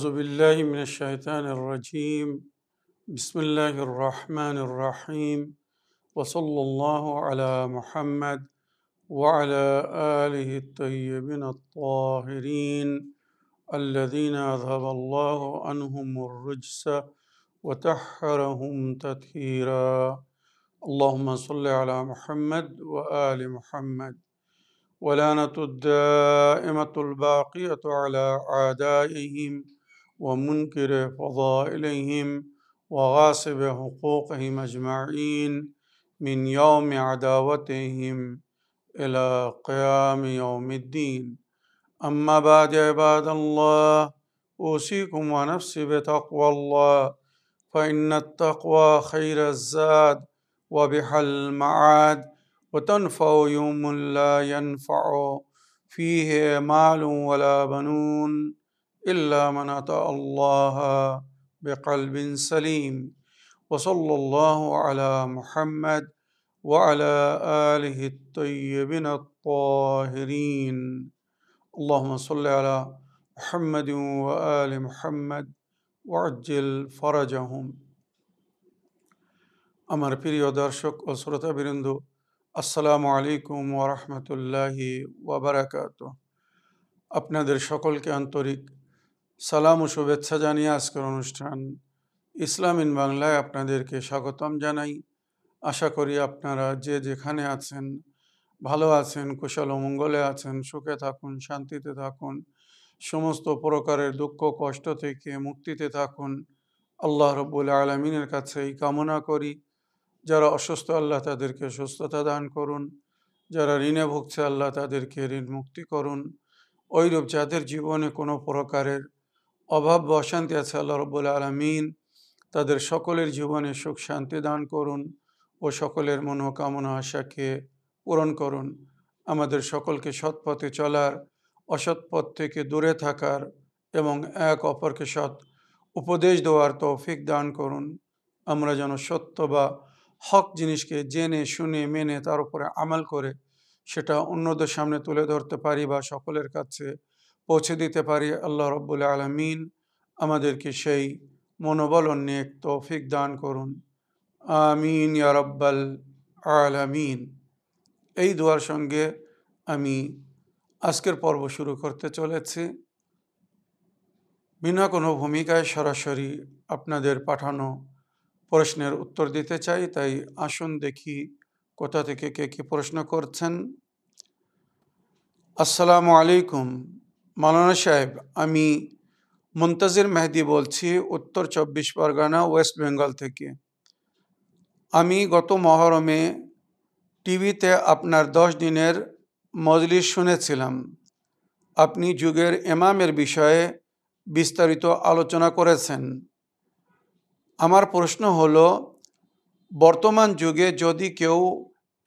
أعوذ بالله من الشيطان الرجيم بسم الله الرحمن الرحيم وصلى الله على محمد وعلى آله الطيبين الطاهرين الذين أذهب الله عنهم الرجس وتحرهم تطهيرا اللهم صل على محمد وآل محمد ولانة الدائمة الباقية على أعدائهم ومنكر فضائلهم وغاصب حقوقهم أجمعين من يوم عداوتهم إلى قيام يوم الدين أما بعد عباد الله أوصيكم ونفسي بتقوى الله فإن التقوى خير الزاد وبحل المعاد وتنفع يوم لا ينفع فيه مال ولا بنون إلا من أتى الله بقلب سليم وصلى الله على محمد وعلى آله الطيبين الطاهرين اللهم صل على محمد وآل محمد وعجل فرجهم أمر আমার প্রিয় দর্শক السلام عليكم ورحمة الله وبركاته ওবরাকাত আপনাদের সকলকে كأنتوريك সালাম ও শুভেচ্ছা জানিয়ে আজকের অনুষ্ঠান ইসলাম ইন বাংলায় আপনাদেরকে স্বাগতম জানাই আশা করি আপনারা যে যেখানে আছেন ভালো আছেন কুশল মঙ্গলে আছেন সুখে থাকুন শান্তিতে থাকুন সমস্ত প্রকারের দুঃখ কষ্ট থেকে মুক্তিতে থাকুন আল্লাহ রব্বুল আলমিনের কাছে এই কামনা করি যারা অসুস্থ আল্লাহ তাদেরকে সুস্থতা দান করুন যারা ঋণে ভুগছে আল্লাহ তাদেরকে ঋণ মুক্তি করুন ওইরূপ যাদের জীবনে কোনো প্রকারের অভাব অশান্তি আছে আল্লাহ রব্বুল আলমিন তাদের সকলের জীবনে সুখ শান্তি দান করুন ও সকলের মনোকামনা আশাকে পূরণ করুন আমাদের সকলকে সৎ পথে চলার অসৎ পথ থেকে দূরে থাকার এবং এক অপরকে সৎ উপদেশ দেওয়ার তৌফিক দান করুন আমরা যেন সত্য বা হক জিনিসকে জেনে শুনে মেনে তার উপরে আমাল করে সেটা অন্যদের সামনে তুলে ধরতে পারি বা সকলের কাছে পৌঁছে দিতে পারি আল্লাহ রব্বুল আলমিন আমাদেরকে সেই মনোবল এক তৌফিক দান করুন আমিন ইয়ারব্বাল আলমিন এই দুয়ার সঙ্গে আমি আজকের পর্ব শুরু করতে চলেছি বিনা কোনো ভূমিকায় সরাসরি আপনাদের পাঠানো প্রশ্নের উত্তর দিতে চাই তাই আসুন দেখি কোথা থেকে কে কী প্রশ্ন করছেন আসসালামু আলাইকুম মাওলানা সাহেব আমি মন্তাজির মেহেদি বলছি উত্তর চব্বিশ পরগনা ওয়েস্ট বেঙ্গল থেকে আমি গত মহরমে টিভিতে আপনার দশ দিনের মজলি শুনেছিলাম আপনি যুগের এমামের বিষয়ে বিস্তারিত আলোচনা করেছেন আমার প্রশ্ন হল বর্তমান যুগে যদি কেউ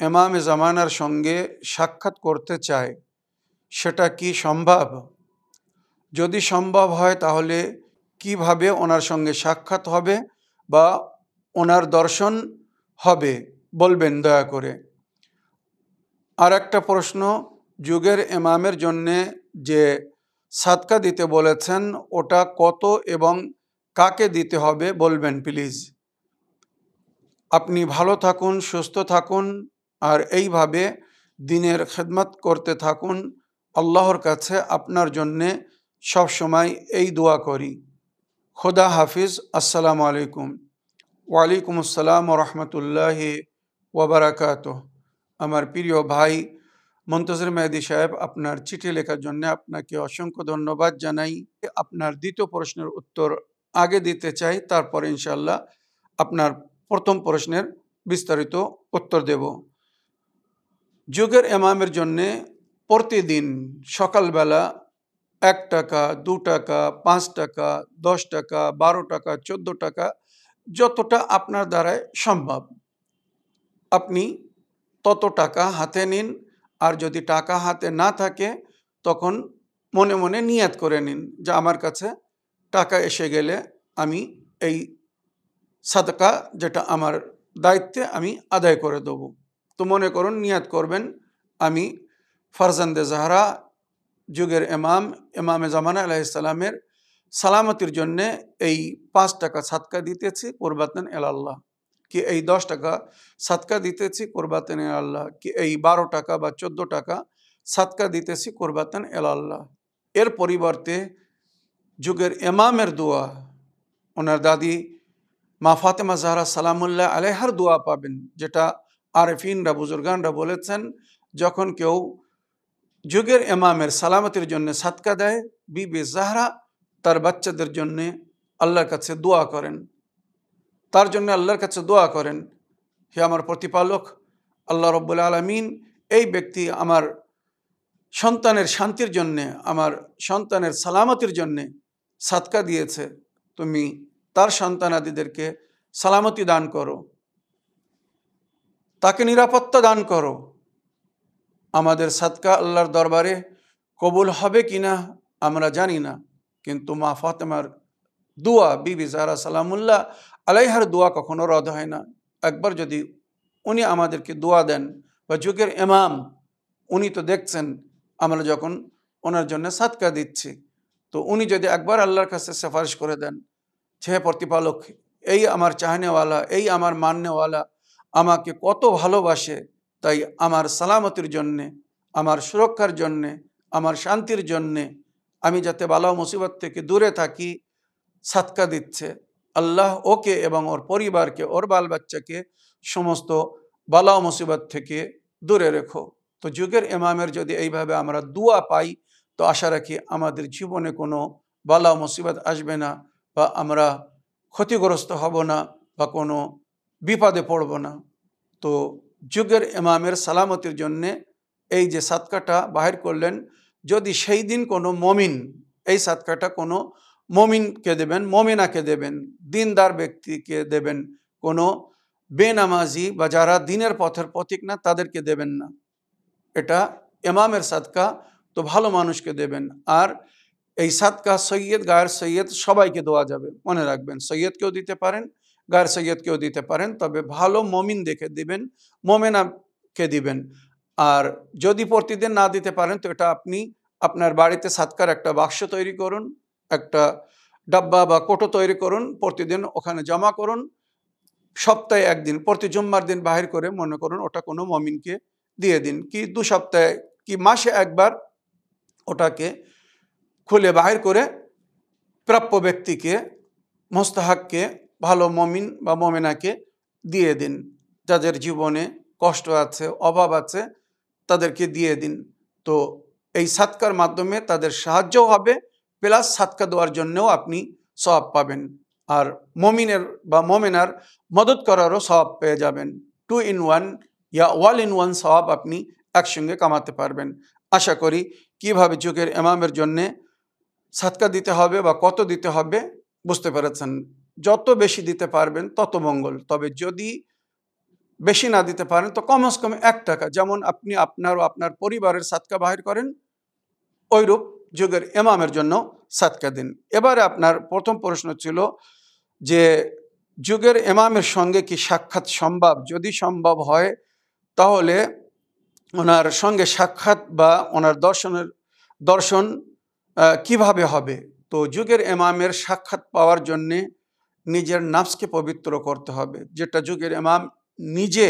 এমাম জামানার সঙ্গে সাক্ষাৎ করতে চায় সেটা কি সম্ভব যদি সম্ভব হয় তাহলে কিভাবে ওনার সঙ্গে সাক্ষাৎ হবে বা ওনার দর্শন হবে বলবেন দয়া করে আর একটা প্রশ্ন যুগের এমামের জন্যে যে সাতকা দিতে বলেছেন ওটা কত এবং কাকে দিতে হবে বলবেন প্লিজ আপনি ভালো থাকুন সুস্থ থাকুন আর এইভাবে দিনের খেদমত করতে থাকুন আল্লাহর কাছে আপনার জন্যে সব সময় এই দোয়া করি খোদা হাফিজ আসসালামু আলাইকুম ওয়ালাইকুম আসসালাম রহমতুল্লাহ ওবরাকাত আমার প্রিয় ভাই মন্তজর মেহদি সাহেব আপনার চিঠি লেখার জন্য আপনাকে অসংখ্য ধন্যবাদ জানাই আপনার দ্বিতীয় প্রশ্নের উত্তর আগে দিতে চাই তারপর ইনশাল্লাহ আপনার প্রথম প্রশ্নের বিস্তারিত উত্তর দেব যুগের এমামের জন্যে প্রতিদিন সকালবেলা এক টাকা দু টাকা পাঁচ টাকা দশ টাকা বারো টাকা চোদ্দ টাকা যতটা আপনার দ্বারায় সম্ভব আপনি তত টাকা হাতে নিন আর যদি টাকা হাতে না থাকে তখন মনে মনে নিয়াত করে নিন যে আমার কাছে টাকা এসে গেলে আমি এই সাদকা যেটা আমার দায়িত্বে আমি আদায় করে দেব তো মনে করুন নিয়াত করবেন আমি ফারজান্দে জাহারা যুগের এমাম এমামে আলাহ ইসলামের সালামতির জন্যে এই পাঁচ টাকা সাতকা দিতেছি কোরবাতেন এল আল্লাহ কি এই দশ টাকা সাতকা দিতেছি কোরবাতেন এল আল্লাহ কি এই বারো টাকা বা চোদ্দ টাকা সাতকা দিতেছি কোরবাতেন এল আল্লাহ এর পরিবর্তে যুগের এমামের দোয়া ওনার দাদি মা ফাতেমা জাহরা সালামুল্লাহ আলেহার দোয়া পাবেন যেটা আরেফিনরা বুজুর্গানরা বলেছেন যখন কেউ যুগের এমামের সালামতির জন্য সাতকা দেয় বিবে জাহরা তার বাচ্চাদের জন্য আল্লাহর কাছে দোয়া করেন তার জন্য আল্লাহর কাছে দোয়া করেন হে আমার প্রতিপালক আল্লাহ রব্বুল আলমিন এই ব্যক্তি আমার সন্তানের শান্তির জন্যে আমার সন্তানের সালামতির জন্যে সাতকা দিয়েছে তুমি তার সন্তানাদিদেরকে সালামতি দান করো তাকে নিরাপত্তা দান করো আমাদের সাদকা আল্লাহর দরবারে কবুল হবে কি না আমরা জানি না কিন্তু মা ফাতেমার দোয়া বিবি জাহরা সালামুল্লাহ আলাইহার দোয়া কখনো রদ হয় না একবার যদি উনি আমাদেরকে দোয়া দেন বা যুগের এমাম উনি তো দেখছেন আমরা যখন ওনার জন্য সাতকা দিচ্ছি তো উনি যদি একবার আল্লাহর কাছে সেফারিশ করে দেন ছে প্রতিপালক এই আমার চাহনেওয়ালা এই আমার মাননেওয়ালা আমাকে কত ভালোবাসে তাই আমার সালামতির জন্যে আমার সুরক্ষার জন্যে আমার শান্তির জন্যে আমি যাতে বালা মুসিবত থেকে দূরে থাকি সাতকা দিচ্ছে আল্লাহ ওকে এবং ওর পরিবারকে ওর বাল বাচ্চাকে সমস্ত বালা মুসিবত থেকে দূরে রেখো তো যুগের এমামের যদি এইভাবে আমরা দুয়া পাই তো আশা রাখি আমাদের জীবনে কোনো বালা মুসিবত আসবে না বা আমরা ক্ষতিগ্রস্ত হব না বা কোনো বিপদে পড়ব না তো যুগের ইমামের সালামতির জন্যে এই যে সাতকাটা বাহির করলেন যদি সেই দিন কোনো মমিন এই সাতকাটা কোনো মমিনকে দেবেন মমিনাকে দেবেন দিনদার ব্যক্তিকে দেবেন কোনো বেনামাজি বা যারা দিনের পথের পথিক না তাদেরকে দেবেন না এটা এমামের সাতকা তো ভালো মানুষকে দেবেন আর এই সাতকা সৈয়দ গায়ের সৈয়দ সবাইকে দেওয়া যাবে মনে রাখবেন সৈয়দকেও দিতে পারেন গায়ের সৈয়দকেও দিতে পারেন তবে ভালো মমিন দেখে দিবেন মমেনাকে দিবেন আর যদি প্রতিদিন না দিতে পারেন তো এটা আপনি আপনার বাড়িতে সাতকার একটা বাক্স তৈরি করুন একটা ডাব্বা বা কোটো তৈরি করুন প্রতিদিন ওখানে জমা করুন সপ্তাহে একদিন প্রতি জুম্মার দিন বাহির করে মনে করুন ওটা কোনো মমিনকে দিয়ে দিন কি দু সপ্তাহে কি মাসে একবার ওটাকে খুলে বাহির করে প্রাপ্য ব্যক্তিকে মোস্তাহাককে ভালো মমিন বা মমিনাকে দিয়ে দিন যাদের জীবনে কষ্ট আছে অভাব আছে তাদেরকে দিয়ে দিন তো এই সাতকার মাধ্যমে তাদের সাহায্যও হবে প্লাস সাতকা দেওয়ার জন্যও আপনি সব পাবেন আর মমিনের বা মমিনার মদত করারও সব পেয়ে যাবেন টু ইন ওয়ান ইয়া ওয়াল ইন ওয়ান সব আপনি একসঙ্গে কামাতে পারবেন আশা করি কিভাবে যুগের এমামের জন্যে সাতকা দিতে হবে বা কত দিতে হবে বুঝতে পেরেছেন যত বেশি দিতে পারবেন তত মঙ্গল তবে যদি বেশি না দিতে পারেন তো কমস কম এক টাকা যেমন আপনি আপনার ও আপনার পরিবারের সাতকা বাহির করেন ওইরূপ যুগের এমামের জন্য সাতকা দিন এবারে আপনার প্রথম প্রশ্ন ছিল যে যুগের এমামের সঙ্গে কি সাক্ষাৎ সম্ভব যদি সম্ভব হয় তাহলে ওনার সঙ্গে সাক্ষাৎ বা ওনার দর্শনের দর্শন কিভাবে হবে তো যুগের এমামের সাক্ষাৎ পাওয়ার জন্যে নিজের নাফসকে পবিত্র করতে হবে যেটা যুগের ইমাম নিজে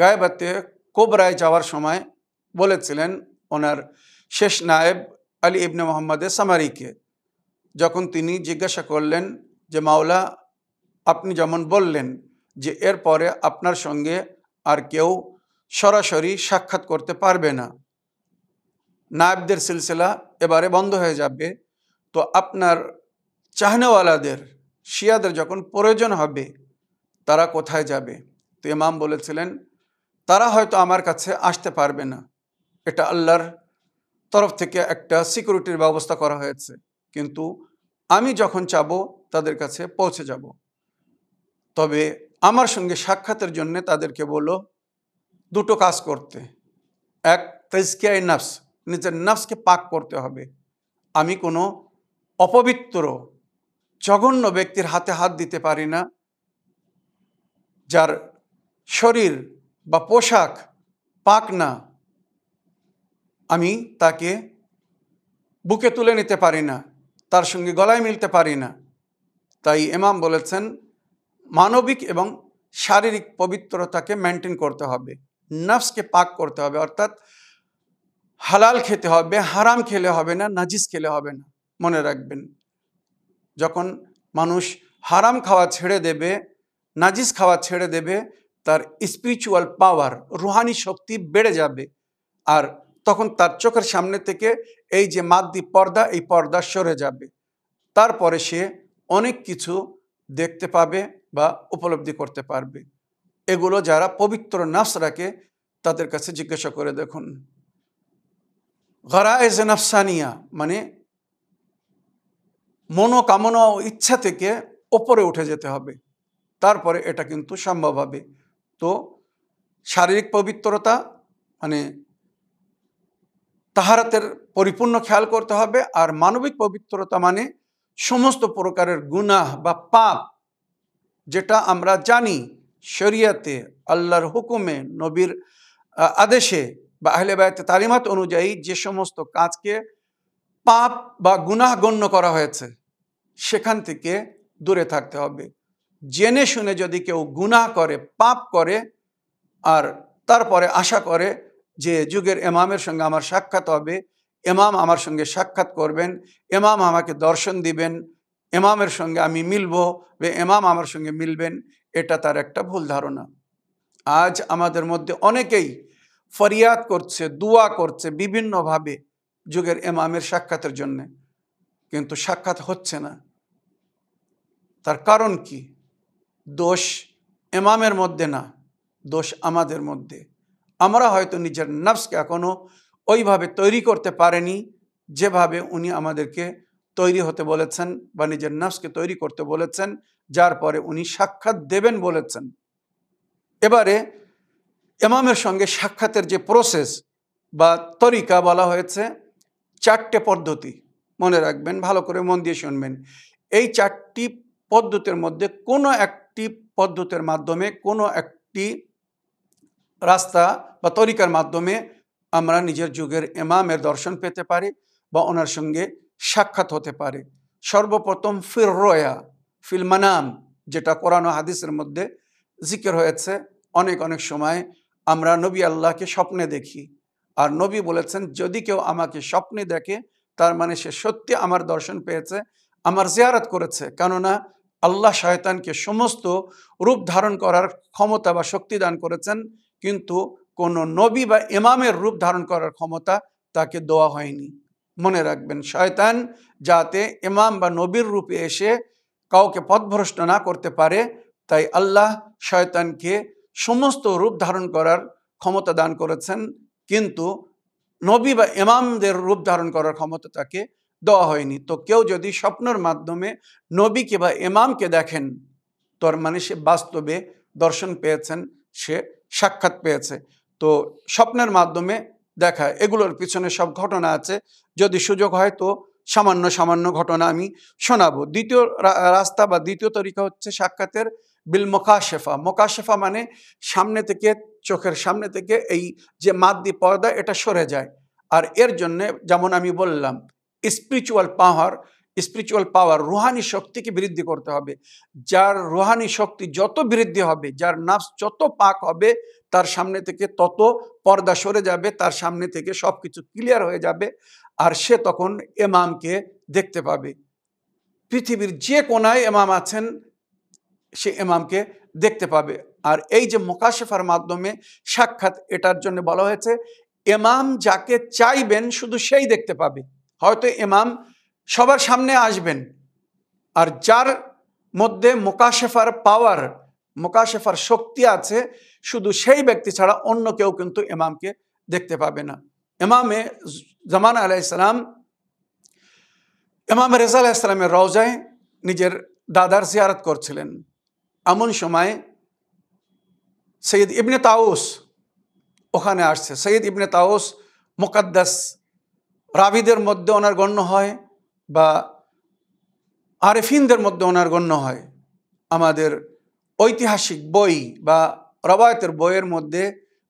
গায়েবাতে কোবরায় যাওয়ার সময় বলেছিলেন ওনার শেষ নায়েব আলী ইবনে মোহাম্মদে সামারিকে যখন তিনি জিজ্ঞাসা করলেন যে মাওলা আপনি যেমন বললেন যে এরপরে আপনার সঙ্গে আর কেউ সরাসরি সাক্ষাৎ করতে পারবে না নায়েবদের সিলসিলা এবারে বন্ধ হয়ে যাবে তো আপনার চাহনেওয়ালাদের শিয়াদের যখন প্রয়োজন হবে তারা কোথায় যাবে তো ইমাম বলেছিলেন তারা হয়তো আমার কাছে আসতে পারবে না এটা আল্লাহর তরফ থেকে একটা সিকিউরিটির ব্যবস্থা করা হয়েছে কিন্তু আমি যখন চাব তাদের কাছে পৌঁছে যাব তবে আমার সঙ্গে সাক্ষাতের জন্য তাদেরকে বলো দুটো কাজ করতে এক তেজকিয়াই নফস নিজের নফসকে পাক করতে হবে আমি কোনো অপবিত্র জঘন্য ব্যক্তির হাতে হাত দিতে পারি না যার শরীর বা পোশাক পাক না আমি তাকে বুকে তুলে নিতে পারি না তার সঙ্গে গলায় মিলতে পারি না তাই এমাম বলেছেন মানবিক এবং শারীরিক পবিত্রতাকে মেনটেন করতে হবে নফসকে পাক করতে হবে অর্থাৎ হালাল খেতে হবে হারাম খেলে হবে না নাজিস খেলে হবে না মনে রাখবেন যখন মানুষ হারাম খাওয়া ছেড়ে দেবে নাজিস খাওয়া ছেড়ে দেবে তার স্পিরিচুয়াল পাওয়ার রুহানি শক্তি বেড়ে যাবে আর তখন তার চোখের সামনে থেকে এই যে মাদ্দি পর্দা এই পর্দা সরে যাবে তারপরে সে অনেক কিছু দেখতে পাবে বা উপলব্ধি করতে পারবে এগুলো যারা পবিত্র নাফস রাখে তাদের কাছে জিজ্ঞাসা করে দেখুন গরা এজ নাফসানিয়া মানে মনোকামনা ও ইচ্ছা থেকে ওপরে উঠে যেতে হবে তারপরে এটা কিন্তু সম্ভব হবে তো শারীরিক পবিত্রতা মানে তাহারাতের পরিপূর্ণ খেয়াল করতে হবে আর মানবিক পবিত্রতা মানে সমস্ত প্রকারের গুনাহ বা পাপ যেটা আমরা জানি শরিয়াতে আল্লাহর হুকুমে নবীর আদেশে বা আহলে বায়তে তালিমাত অনুযায়ী যে সমস্ত কাজকে পাপ বা গুনাহ গণ্য করা হয়েছে সেখান থেকে দূরে থাকতে হবে জেনে শুনে যদি কেউ গুনাহ করে পাপ করে আর তারপরে আশা করে যে যুগের এমামের সঙ্গে আমার সাক্ষাৎ হবে এমাম আমার সঙ্গে সাক্ষাৎ করবেন এমাম আমাকে দর্শন দিবেন এমামের সঙ্গে আমি মিলব বে এমাম আমার সঙ্গে মিলবেন এটা তার একটা ভুল ধারণা আজ আমাদের মধ্যে অনেকেই ফরিয়াদ করছে দোয়া করছে বিভিন্নভাবে যুগের এমামের সাক্ষাতের জন্যে কিন্তু সাক্ষাৎ হচ্ছে না তার কারণ কি দোষ এমামের মধ্যে না দোষ আমাদের মধ্যে আমরা হয়তো নিজের নফসকে এখনও ওইভাবে তৈরি করতে পারেনি যেভাবে উনি আমাদেরকে তৈরি হতে বলেছেন বা নিজের নফসকে তৈরি করতে বলেছেন যার পরে উনি সাক্ষাৎ দেবেন বলেছেন এবারে এমামের সঙ্গে সাক্ষাতের যে প্রসেস বা তরিকা বলা হয়েছে চারটে পদ্ধতি মনে রাখবেন ভালো করে মন দিয়ে শুনবেন এই চারটি পদ্ধতির মধ্যে কোনো একটি পদ্ধতির মাধ্যমে কোনো একটি রাস্তা বা তরিকার মাধ্যমে আমরা নিজের যুগের এমামের দর্শন পেতে পারি বা ওনার সঙ্গে সাক্ষাৎ হতে পারে সর্বপ্রথম ফির রয়া ফিল মানাম যেটা কোরআন হাদিসের মধ্যে জিকের হয়েছে অনেক অনেক সময় আমরা নবী আল্লাহকে স্বপ্নে দেখি আর নবী বলেছেন যদি কেউ আমাকে স্বপ্নে দেখে তার মানে সে সত্যি আমার দর্শন পেয়েছে আমার জিয়ারত করেছে কেননা আল্লাহ শয়তানকে সমস্ত রূপ ধারণ করার ক্ষমতা বা শক্তি দান করেছেন কিন্তু কোনো নবী বা ইমামের রূপ ধারণ করার ক্ষমতা তাকে দেওয়া হয়নি মনে রাখবেন শয়তান যাতে ইমাম বা নবীর রূপে এসে কাউকে পথভ্রষ্ট না করতে পারে তাই আল্লাহ শয়তানকে সমস্ত রূপ ধারণ করার ক্ষমতা দান করেছেন কিন্তু নবী বা ইমামদের রূপ ধারণ করার ক্ষমতা তাকে দেওয়া হয়নি তো কেউ যদি স্বপ্নের মাধ্যমে নবীকে বা ইমামকে দেখেন তোর মানে সে বাস্তবে দর্শন পেয়েছেন সে সাক্ষাৎ পেয়েছে তো স্বপ্নের মাধ্যমে দেখা এগুলোর পিছনে সব ঘটনা আছে যদি সুযোগ হয় তো সামান্য সামান্য ঘটনা আমি শোনাবো দ্বিতীয় রাস্তা বা দ্বিতীয় তরিকা হচ্ছে সাক্ষাতের বিল মোকাশেফা মোকাশেফা মানে সামনে থেকে চোখের সামনে থেকে এই যে মাদ্দি পর্দা এটা সরে যায় আর এর জন্যে যেমন আমি বললাম স্পিরিচুয়াল পাওয়ার স্পিরিচুয়াল পাওয়ার রুহানি শক্তিকে বৃদ্ধি করতে হবে যার রুহানি শক্তি যত বৃদ্ধি হবে যার নাফস যত পাক হবে তার সামনে থেকে তত পর্দা সরে যাবে তার সামনে থেকে সব কিছু ক্লিয়ার হয়ে যাবে আর সে তখন এমামকে দেখতে পাবে পৃথিবীর যে কোনায় এমাম আছেন সে এমামকে দেখতে পাবে আর এই যে মোকাশেফার মাধ্যমে সাক্ষাৎ এটার জন্য বলা হয়েছে এমাম যাকে চাইবেন শুধু সেই দেখতে পাবে হয়তো এমাম সবার সামনে আসবেন আর যার মধ্যে মোকাশেফার পাওয়ার মোকাশেফার শক্তি আছে শুধু সেই ব্যক্তি ছাড়া অন্য কেউ কিন্তু এমামকে দেখতে পাবে না এমামে জামান আলাইসালাম এমাম রেজা আলাইসালামের রওজায় নিজের দাদার জিয়ারত করছিলেন এমন সময় সৈয়দ ইবনে তাউস ওখানে আসছে সৈয়দ ইবনে তাউস মোকাদ্দাস রাবিদের মধ্যে ওনার গণ্য হয় বা আরেফিনদের মধ্যে ওনার গণ্য হয় আমাদের ঐতিহাসিক বই বা রবায়তের বইয়ের মধ্যে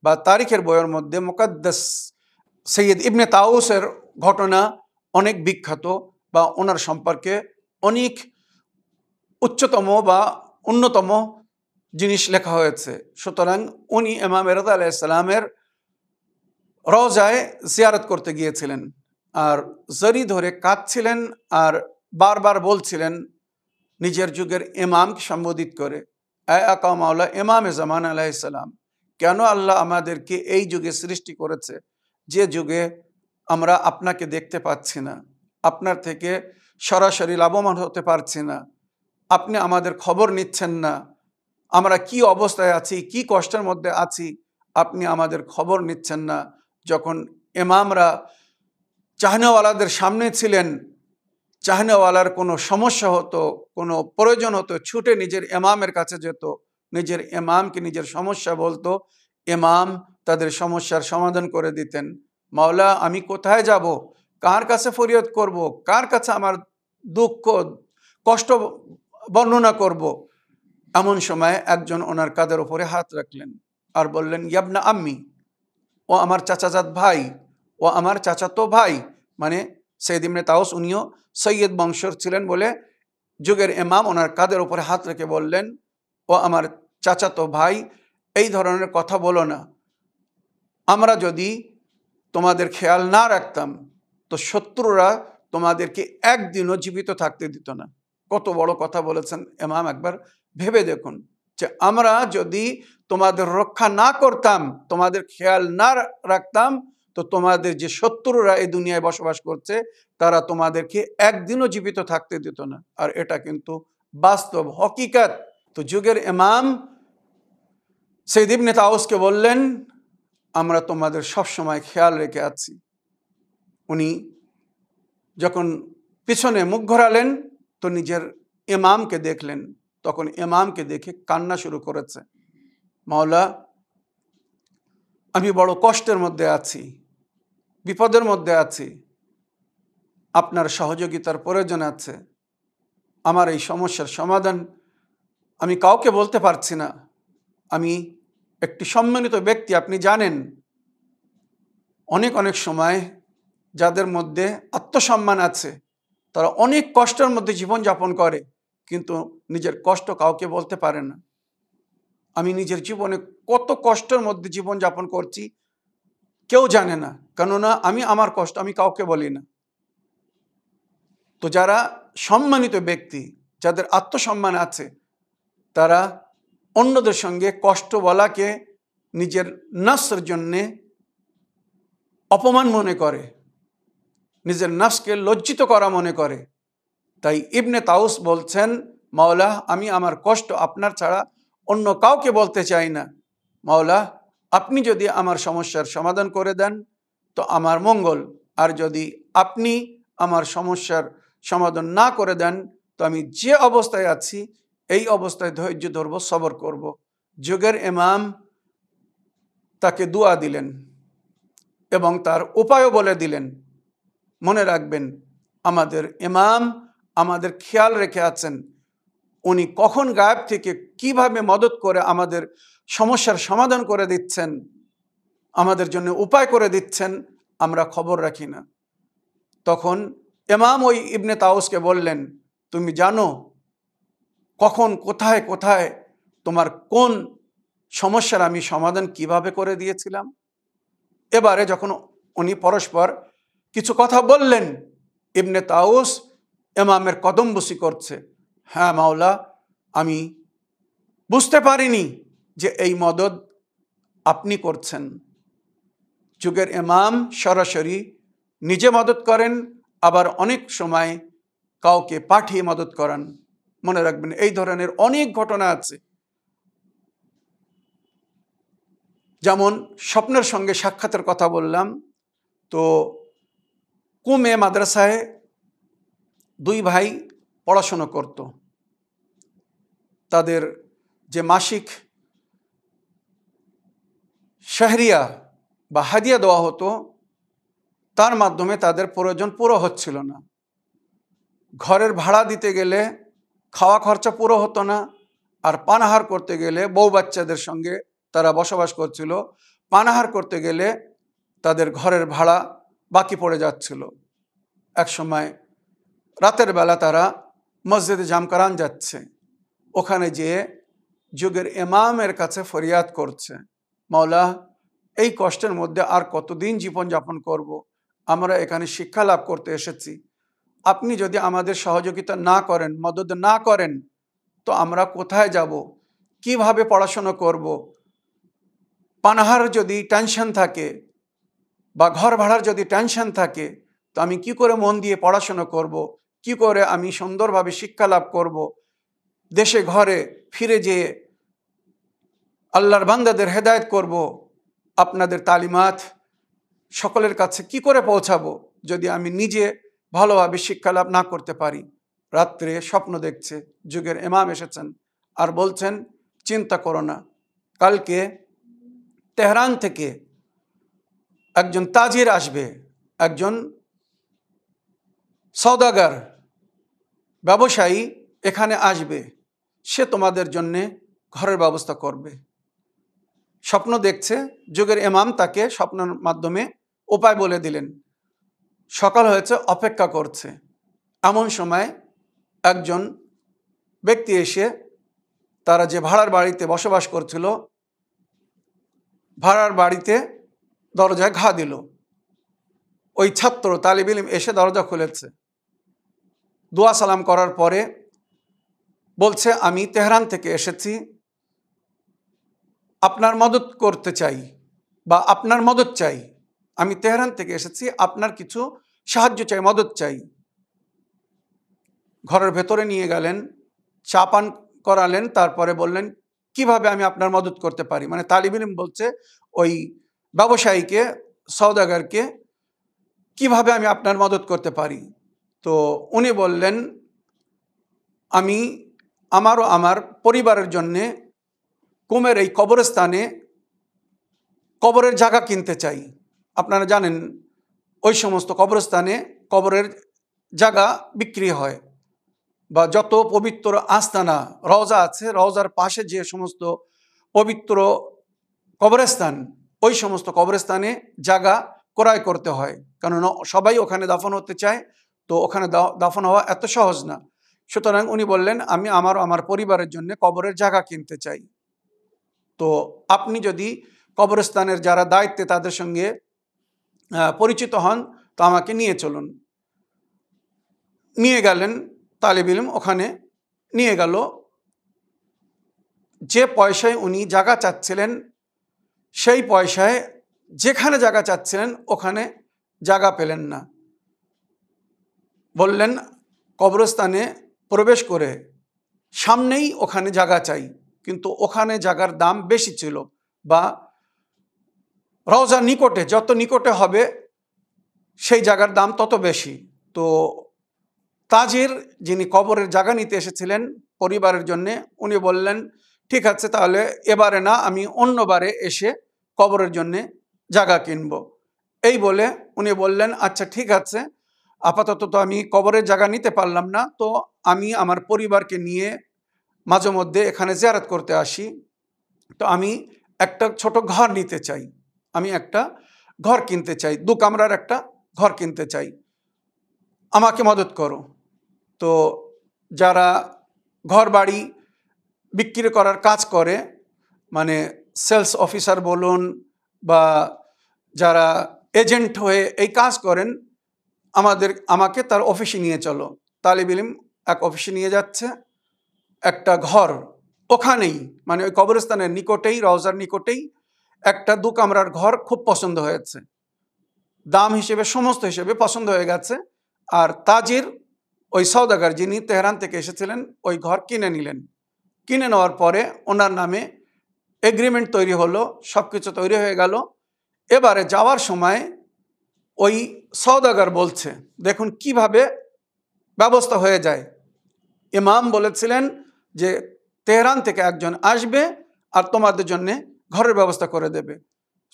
বা তারিখের বইয়ের মধ্যে মোকাদ্দাস সৈয়দ ইবনে তাউসের ঘটনা অনেক বিখ্যাত বা ওনার সম্পর্কে অনেক উচ্চতম বা অন্যতম জিনিস লেখা হয়েছে সুতরাং উনি এমাম এরাদ আলাইসালামের রজায় জিয়ারত করতে গিয়েছিলেন আর জরি ধরে কাঁদছিলেন আর বারবার বলছিলেন নিজের যুগের ইমামকে সম্বোধিত করে আকা মাওলা ইমামে জামান আলাইসালাম কেন আল্লাহ আমাদেরকে এই যুগে সৃষ্টি করেছে যে যুগে আমরা আপনাকে দেখতে পাচ্ছি না আপনার থেকে সরাসরি লাভবান হতে পারছি না আপনি আমাদের খবর নিচ্ছেন না আমরা কি অবস্থায় আছি কি কষ্টের মধ্যে আছি আপনি আমাদের খবর নিচ্ছেন না যখন এমামরা চাহনাওয়ালাদের সামনে ছিলেন চাহনেওয়ালার কোনো সমস্যা হতো কোনো প্রয়োজন হতো ছুটে নিজের এমামের কাছে যেত নিজের এমামকে নিজের সমস্যা বলতো এমাম তাদের সমস্যার সমাধান করে দিতেন মাওলা আমি কোথায় যাব কার কাছে ফরিয়াদ করব কার কাছে আমার দুঃখ কষ্ট বর্ণনা করব এমন সময় একজন ওনার কাদের ওপরে হাত রাখলেন আর বললেন ইয়াবনা আম্মি ও আমার চাচাজাত ভাই ও আমার চাচাতো ভাই মানে সৈয়দ ইমনে তাউস উনিও সৈয়দ বংশর ছিলেন বলে যুগের এমাম ওনার কাদের ওপরে হাত রেখে বললেন ও আমার চাচাতো ভাই এই ধরনের কথা বলো না আমরা যদি তোমাদের খেয়াল না রাখতাম তো শত্রুরা তোমাদেরকে একদিনও জীবিত থাকতে দিত না কত বড় কথা বলেছেন এমাম একবার ভেবে দেখুন যে আমরা যদি তোমাদের রক্ষা না করতাম তোমাদের খেয়াল না রাখতাম তো তোমাদের যে শত্রুরা এই দুনিয়ায় বসবাস করছে তারা তোমাদেরকে একদিনও জীবিত থাকতে দিত না আর এটা কিন্তু বাস্তব হকিকাত তো যুগের ইমাম নেতা আউসকে বললেন আমরা তোমাদের সব সময় খেয়াল রেখে আছি উনি যখন পিছনে মুখ ঘোরালেন তো নিজের ইমামকে দেখলেন তখন ইমামকে দেখে কান্না শুরু করেছে মাওলা আমি বড় কষ্টের মধ্যে আছি বিপদের মধ্যে আছি আপনার সহযোগিতার প্রয়োজন আছে আমার এই সমস্যার সমাধান আমি কাউকে বলতে পারছি না আমি একটি সম্মানিত ব্যক্তি আপনি জানেন অনেক অনেক সময় যাদের মধ্যে আত্মসম্মান আছে তারা অনেক কষ্টের মধ্যে জীবনযাপন করে কিন্তু নিজের কষ্ট কাউকে বলতে পারে না আমি নিজের জীবনে কত কষ্টের মধ্যে জীবনযাপন করছি কেউ জানে না কেননা আমি আমার কষ্ট আমি কাউকে বলি না তো যারা সম্মানিত ব্যক্তি যাদের আত্মসম্মান আছে তারা অন্যদের সঙ্গে কষ্ট বলাকে নিজের নাসের জন্যে অপমান মনে করে নিজের নাসকে লজ্জিত করা মনে করে তাই ইবনে তাউস বলছেন মাওলা আমি আমার কষ্ট আপনার ছাড়া অন্য কাউকে বলতে চাই না মাওলা আপনি যদি আমার সমস্যার সমাধান করে দেন তো আমার মঙ্গল আর যদি আপনি আমার সমস্যার সমাধান না করে দেন তো আমি যে অবস্থায় আছি এই অবস্থায় ধৈর্য ধরব সবর করব। যুগের ইমাম তাকে দোয়া দিলেন এবং তার উপায়ও বলে দিলেন মনে রাখবেন আমাদের ইমাম আমাদের খেয়াল রেখে আছেন উনি কখন গায়েব থেকে কিভাবে মদত করে আমাদের সমস্যার সমাধান করে দিচ্ছেন আমাদের জন্য উপায় করে দিচ্ছেন আমরা খবর রাখি না তখন এমাম ওই ইবনে তাউসকে বললেন তুমি জানো কখন কোথায় কোথায় তোমার কোন সমস্যার আমি সমাধান কিভাবে করে দিয়েছিলাম এবারে যখন উনি পরস্পর কিছু কথা বললেন ইবনে তাউস এমামের কদমবুসি করছে হ্যাঁ মাওলা আমি বুঝতে পারিনি যে এই মদত আপনি করছেন যুগের ইমাম সরাসরি নিজে মদত করেন আবার অনেক সময় কাউকে পাঠিয়ে মদত করান মনে রাখবেন এই ধরনের অনেক ঘটনা আছে যেমন স্বপ্নের সঙ্গে সাক্ষাতের কথা বললাম তো কুমে মাদ্রাসায় দুই ভাই পড়াশুনো করত তাদের যে মাসিক শাহরিয়া বা হাদিয়া দেওয়া হতো তার মাধ্যমে তাদের প্রয়োজন পুরো হচ্ছিল না ঘরের ভাড়া দিতে গেলে খাওয়া খরচা পুরো হতো না আর পানাহার করতে গেলে বউ বাচ্চাদের সঙ্গে তারা বসবাস করছিল পানাহার করতে গেলে তাদের ঘরের ভাড়া বাকি পড়ে যাচ্ছিল এক সময় রাতের বেলা তারা মসজিদে জামকারান যাচ্ছে ওখানে যেয়ে যুগের এমামের কাছে ফরিয়াদ করছে মাওলা এই কষ্টের মধ্যে আর কতদিন জীবনযাপন করব। আমরা এখানে শিক্ষা লাভ করতে এসেছি আপনি যদি আমাদের সহযোগিতা না করেন মদত না করেন তো আমরা কোথায় যাব কিভাবে পড়াশোনা করব। পানাহার যদি টেনশন থাকে বা ঘর ভাড়ার যদি টেনশন থাকে তো আমি কি করে মন দিয়ে পড়াশোনা করব। কি করে আমি সুন্দরভাবে শিক্ষা লাভ করব। দেশে ঘরে ফিরে যেয়ে আল্লাহর বান্দাদের হেদায়ত করব আপনাদের তালিমাত সকলের কাছে কি করে পৌঁছাবো যদি আমি নিজে ভালোভাবে শিক্ষা লাভ না করতে পারি রাত্রে স্বপ্ন দেখছে যুগের এমাম এসেছেন আর বলছেন চিন্তা করো না কালকে তেহরান থেকে একজন তাজির আসবে একজন সৌদাগার ব্যবসায়ী এখানে আসবে সে তোমাদের জন্যে ঘরের ব্যবস্থা করবে স্বপ্ন দেখছে যুগের এমাম তাকে স্বপ্নের মাধ্যমে উপায় বলে দিলেন সকাল হয়েছে অপেক্ষা করছে এমন সময় একজন ব্যক্তি এসে তারা যে ভাড়ার বাড়িতে বসবাস করছিল ভাড়ার বাড়িতে দরজায় ঘা দিল ওই ছাত্র তালিবিলিম এসে দরজা খুলেছে দোয়া সালাম করার পরে বলছে আমি তেহরান থেকে এসেছি আপনার মদত করতে চাই বা আপনার মদত চাই আমি তেহরান থেকে এসেছি আপনার কিছু সাহায্য চাই মদত চাই ঘরের ভেতরে নিয়ে গেলেন চা পান করালেন তারপরে বললেন কিভাবে আমি আপনার মদত করতে পারি মানে তালিবিলিম বলছে ওই ব্যবসায়ীকে সৌদাগারকে কিভাবে আমি আপনার মদত করতে পারি তো উনি বললেন আমি আমারও আমার পরিবারের জন্যে কুমের এই কবরস্থানে কবরের জায়গা কিনতে চাই আপনারা জানেন ওই সমস্ত কবরস্থানে কবরের জায়গা বিক্রি হয় বা যত পবিত্র আস্তানা রওজা আছে রওজার পাশে যে সমস্ত পবিত্র কবরস্থান ওই সমস্ত কবরস্থানে জায়গা ক্রয় করতে হয় কেননা সবাই ওখানে দাফন হতে চায় তো ওখানে দাফন হওয়া এত সহজ না সুতরাং উনি বললেন আমি আমার আমার পরিবারের জন্য কবরের জায়গা কিনতে চাই তো আপনি যদি কবরস্থানের যারা দায়িত্বে তাদের সঙ্গে পরিচিত হন তো আমাকে নিয়ে চলুন নিয়ে গেলেন তালেব ইলম ওখানে নিয়ে গেল যে পয়সায় উনি জায়গা চাচ্ছিলেন সেই পয়সায় যেখানে জায়গা চাচ্ছিলেন ওখানে জায়গা পেলেন না বললেন কবরস্থানে প্রবেশ করে সামনেই ওখানে জায়গা চাই কিন্তু ওখানে জায়গার দাম বেশি ছিল বা রওজা নিকটে যত নিকটে হবে সেই জায়গার দাম তত বেশি তো তাজির যিনি কবরের জায়গা নিতে এসেছিলেন পরিবারের জন্যে উনি বললেন ঠিক আছে তাহলে এবারে না আমি অন্যবারে এসে কবরের জন্যে জায়গা কিনব এই বলে উনি বললেন আচ্ছা ঠিক আছে আপাতত তো আমি কবরের জায়গা নিতে পারলাম না তো আমি আমার পরিবারকে নিয়ে মাঝে মধ্যে এখানে জেরাত করতে আসি তো আমি একটা ছোট ঘর নিতে চাই আমি একটা ঘর কিনতে চাই দু কামরার একটা ঘর কিনতে চাই আমাকে মদত করো তো যারা ঘর বাড়ি বিক্রি করার কাজ করে মানে সেলস অফিসার বলুন বা যারা এজেন্ট হয়ে এই কাজ করেন আমাদের আমাকে তার অফিসে নিয়ে চলো তালিবিলিম এক অফিসে নিয়ে যাচ্ছে একটা ঘর ওখানেই মানে ওই কবরস্থানের নিকটেই রওজার নিকটেই একটা দু কামরার ঘর খুব পছন্দ হয়েছে দাম হিসেবে সমস্ত হিসেবে পছন্দ হয়ে গেছে আর তাজির ওই সৌদাগার যিনি তেহরান থেকে এসেছিলেন ওই ঘর কিনে নিলেন কিনে নেওয়ার পরে ওনার নামে এগ্রিমেন্ট তৈরি হলো সব কিছু তৈরি হয়ে গেল এবারে যাওয়ার সময় ওই সৌদাগার বলছে দেখুন কিভাবে ব্যবস্থা হয়ে যায় ইমাম বলেছিলেন যে তেহরান থেকে একজন আসবে আর তোমাদের জন্যে ঘরের ব্যবস্থা করে দেবে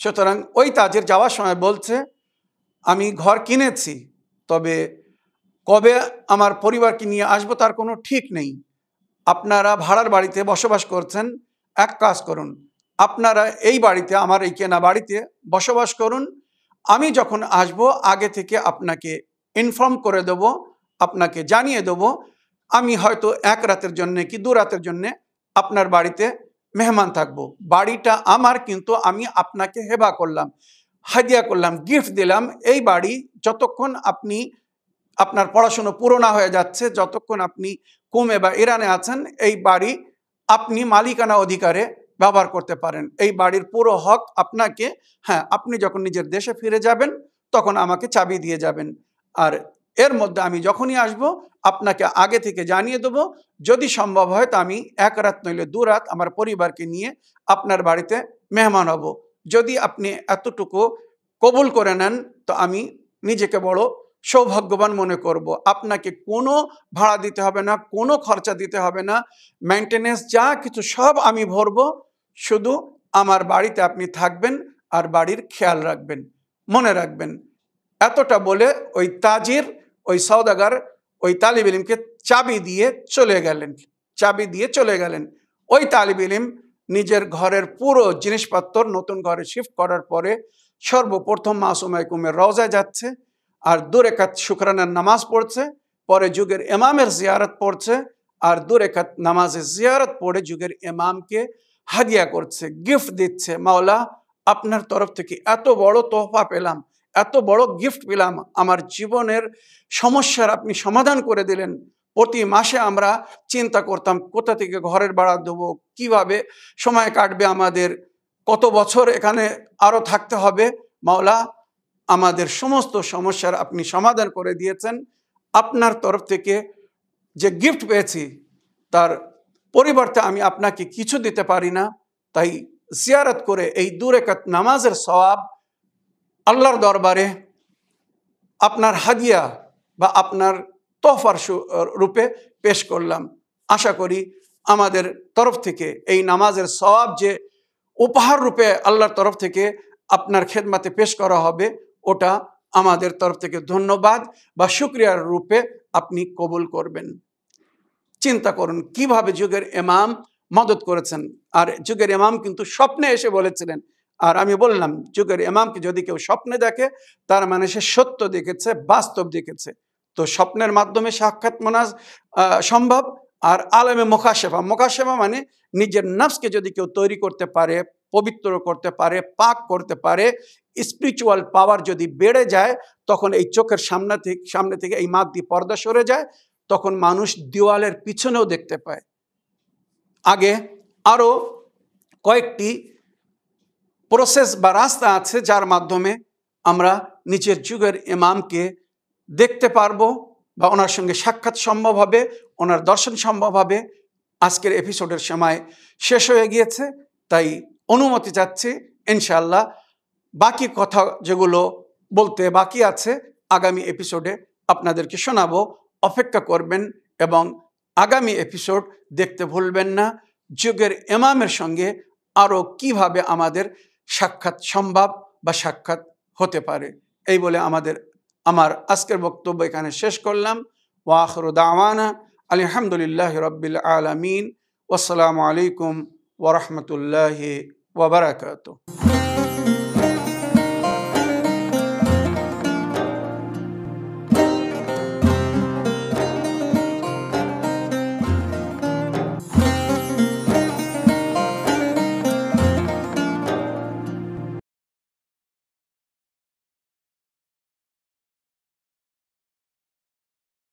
সুতরাং ওই তাজের যাওয়ার সময় বলছে আমি ঘর কিনেছি তবে কবে আমার পরিবারকে নিয়ে আসবো তার কোনো ঠিক নেই আপনারা ভাড়ার বাড়িতে বসবাস করছেন এক কাজ করুন আপনারা এই বাড়িতে আমার এই কেনা বাড়িতে বসবাস করুন আমি যখন আসব আগে থেকে আপনাকে ইনফর্ম করে দেব আপনাকে জানিয়ে দেব আমি হয়তো এক রাতের জন্যে কি দু রাতের জন্যে আপনার বাড়িতে মেহমান থাকবো বাড়িটা আমার কিন্তু আমি আপনাকে হেবা করলাম হাদিয়া করলাম গিফট দিলাম এই বাড়ি যতক্ষণ আপনি আপনার পড়াশুনো পুরোনা হয়ে যাচ্ছে যতক্ষণ আপনি কুমে বা ইরানে আছেন এই বাড়ি আপনি মালিকানা অধিকারে ব্যবহার করতে পারেন এই বাড়ির পুরো হক আপনাকে হ্যাঁ আপনি যখন নিজের দেশে ফিরে যাবেন তখন আমাকে চাবি দিয়ে যাবেন আর এর মধ্যে আমি যখনই আসব আপনাকে আগে থেকে জানিয়ে দেব যদি সম্ভব হয় তো আমি এক রাত নইলে দু রাত আমার পরিবারকে নিয়ে আপনার বাড়িতে মেহমান হব যদি আপনি এতটুকু কবুল করে নেন তো আমি নিজেকে বড় সৌভাগ্যবান মনে করব আপনাকে কোনো ভাড়া দিতে হবে না কোনো খরচা দিতে হবে না মেনটেনেন্স যা কিছু সব আমি ভরব শুধু আমার বাড়িতে আপনি থাকবেন আর বাড়ির খেয়াল রাখবেন মনে রাখবেন এতটা বলে ওই তাজির ওই সৌদাগর ওই তালিব ইলিমকে চাবি দিয়ে চলে গেলেন চাবি দিয়ে চলে গেলেন ওই তালিব ইলিম নিজের ঘরের পুরো জিনিসপত্র নতুন ঘরে শিফট করার পরে সর্বপ্রথম মাসুম একুমের রওজায় যাচ্ছে আর দূরে কাত শুক্রানের নামাজ পড়ছে পরে যুগের এমামের জিয়ারত পড়ছে আর দূরে নামাজের জিয়ারত পড়ে যুগের এমামকে হাদিয়া করছে গিফট দিচ্ছে মাওলা আপনার তরফ থেকে এত বড় তোহফা পেলাম এত বড় গিফট পেলাম আমার জীবনের সমস্যার আপনি সমাধান করে দিলেন প্রতি মাসে আমরা চিন্তা করতাম কোথা থেকে ঘরের ভাড়া দেবো কিভাবে সময় কাটবে আমাদের কত বছর এখানে আরও থাকতে হবে মাওলা আমাদের সমস্ত সমস্যার আপনি সমাধান করে দিয়েছেন আপনার তরফ থেকে যে গিফট পেয়েছি তার পরিবর্তে আমি আপনাকে কিছু দিতে পারি না তাই জিয়ারত করে এই দূরেকাত নামাজের সওয়াব আল্লাহর দরবারে আপনার হাদিয়া বা আপনার তোহফার রূপে পেশ করলাম আশা করি আমাদের তরফ থেকে এই নামাজের সবাব যে উপহার রূপে আল্লাহর তরফ থেকে আপনার খেদমাতে পেশ করা হবে ওটা আমাদের তরফ থেকে ধন্যবাদ বা শুক্রিয়ার রূপে আপনি কবুল করবেন চিন্তা করুন কিভাবে যুগের এমাম মদত করেছেন আর যুগের এমাম কিন্তু স্বপ্নে এসে বলেছিলেন আর আমি বললাম যুগের ইমামকে যদি কেউ স্বপ্নে দেখে তার মানে সে সত্য দেখেছে বাস্তব দেখেছে তো স্বপ্নের মাধ্যমে সাক্ষাৎ মোনাজ সম্ভব আর আলমে মোকাশেফা মোকাশেফা মানে নিজের নাফসকে যদি কেউ তৈরি করতে পারে পবিত্র করতে পারে পাক করতে পারে স্পিরিচুয়াল পাওয়ার যদি বেড়ে যায় তখন এই চোখের সামনে থেকে সামনে থেকে এই মাদ্দি পর্দা সরে যায় তখন মানুষ দেওয়ালের পিছনেও দেখতে পায় আগে আরও কয়েকটি প্রসেস বা রাস্তা আছে যার মাধ্যমে আমরা নিচের যুগের ইমামকে দেখতে পারবো বা ওনার সঙ্গে সাক্ষাৎ সম্ভব হবে ওনার দর্শন সম্ভব হবে আজকের এপিসোডের সময় শেষ হয়ে গিয়েছে তাই অনুমতি চাচ্ছি ইনশাল্লাহ বাকি কথা যেগুলো বলতে বাকি আছে আগামী এপিসোডে আপনাদেরকে শোনাবো অপেক্ষা করবেন এবং আগামী এপিসোড দেখতে ভুলবেন না যুগের এমামের সঙ্গে আরও কিভাবে আমাদের সাক্ষাৎ সম্ভব বা সাক্ষাৎ হতে পারে এই বলে আমাদের আমার আজকের বক্তব্য এখানে শেষ করলাম ওয়াহর দাওয়ানা আলহামদুলিল্লাহ রব্বিল আলমিন ওসালামু আলাইকুম ওরহমতুল্লাহ ওবরাকাত